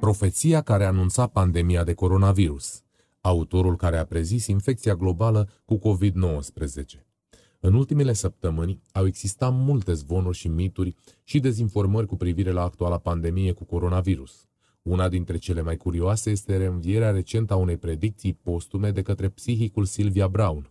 Profeția care anunța pandemia de coronavirus. Autorul care a prezis infecția globală cu COVID-19. În ultimele săptămâni au existat multe zvonuri și mituri și dezinformări cu privire la actuala pandemie cu coronavirus. Una dintre cele mai curioase este reînvierea recentă a unei predicții postume de către psihicul Silvia Brown.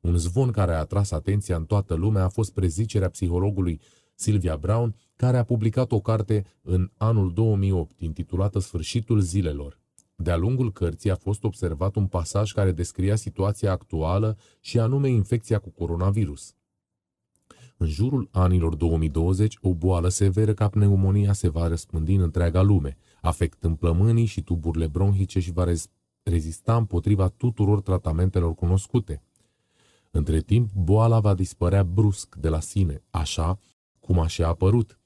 Un zvon care a atras atenția în toată lumea a fost prezicerea psihologului Silvia Brown, care a publicat o carte în anul 2008 intitulată Sfârșitul zilelor. De-a lungul cărții a fost observat un pasaj care descria situația actuală și anume infecția cu coronavirus. În jurul anilor 2020, o boală severă ca pneumonia se va răspândi în întreaga lume, afectând plămânii și tuburile bronhice și va rezista împotriva tuturor tratamentelor cunoscute. Între timp, boala va dispărea brusc de la sine, așa cum a și apărut,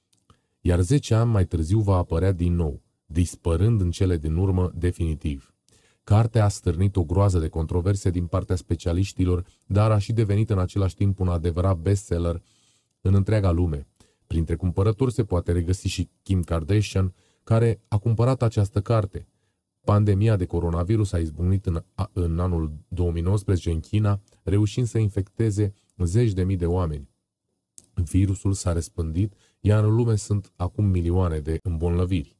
iar zece ani mai târziu va apărea din nou, dispărând în cele din urmă definitiv. Cartea a stârnit o groază de controverse din partea specialiștilor, dar a și devenit în același timp un adevărat bestseller în întreaga lume. Printre cumpărători se poate regăsi și Kim Kardashian, care a cumpărat această carte. Pandemia de coronavirus a izbucnit în, în anul 2019 în China, reușind să infecteze zeci de mii de oameni. Virusul s-a răspândit, iar în lume sunt acum milioane de îmbolnăviri.